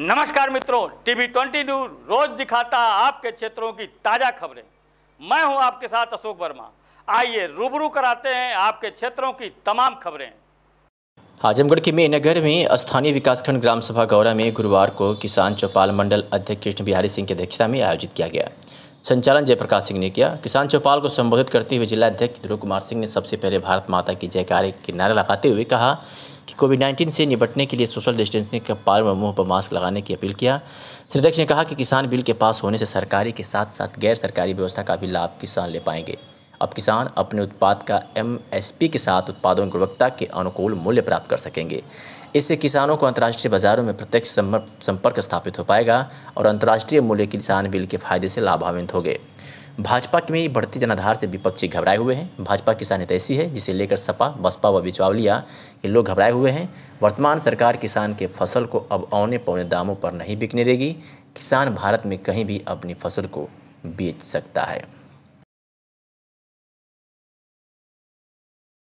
नमस्कार मित्रों TV twenty news रोज दिखाता है आपके क्षेत्रों की ताज़ा खबरें मैं हूं आपके साथ अशोक वर्मा आइए रूबरू कराते हैं आपके क्षेत्रों की तमाम खबरें आजमगढ़ के मेनगर में स्थानीय विकासखंड ग्राम सभा गौरा में गुरुवार को किसान चौपाल मंडल अध्यक्ष कृष्ण बिहारी सिंह की अध्यक्षता में आयोजित किया गया संचालन जयप्रकाश सिंह ने किया किसान चौपाल को संबोधित करते हुए जिला अध्यक्ष ध्रुव कुमार सिंह ने सबसे पहले भारत माता की जयकारे के नारा लगाते हुए कहा कि कोविड नाइन्टीन से निपटने के लिए सोशल डिस्टेंसिंग का पार और मुंह पर मास्क लगाने की अपील किया श्री अध्यक्ष ने कहा कि किसान बिल के पास होने से सरकारी के साथ साथ गैर सरकारी व्यवस्था का भी लाभ किसान ले पाएंगे अब किसान अपने उत्पाद का एम के साथ उत्पादों गुणवत्ता के अनुकूल मूल्य प्राप्त कर सकेंगे इससे किसानों को अंतर्राष्ट्रीय बाजारों में प्रत्यक्ष संपर्क स्थापित हो पाएगा और अंतर्राष्ट्रीय मूल्य किसान बिल के फायदे से लाभान्वित होंगे भाजपा में बढ़ती जनाधार से विपक्षी घबराए हुए हैं भाजपा किसान सानत ऐसी है जिसे लेकर सपा बसपा व बिचौलिया के लोग घबराए हुए हैं वर्तमान सरकार किसान के फसल को अब औने पौने दामों पर नहीं बिकने देगी किसान भारत में कहीं भी अपनी फसल को बेच सकता है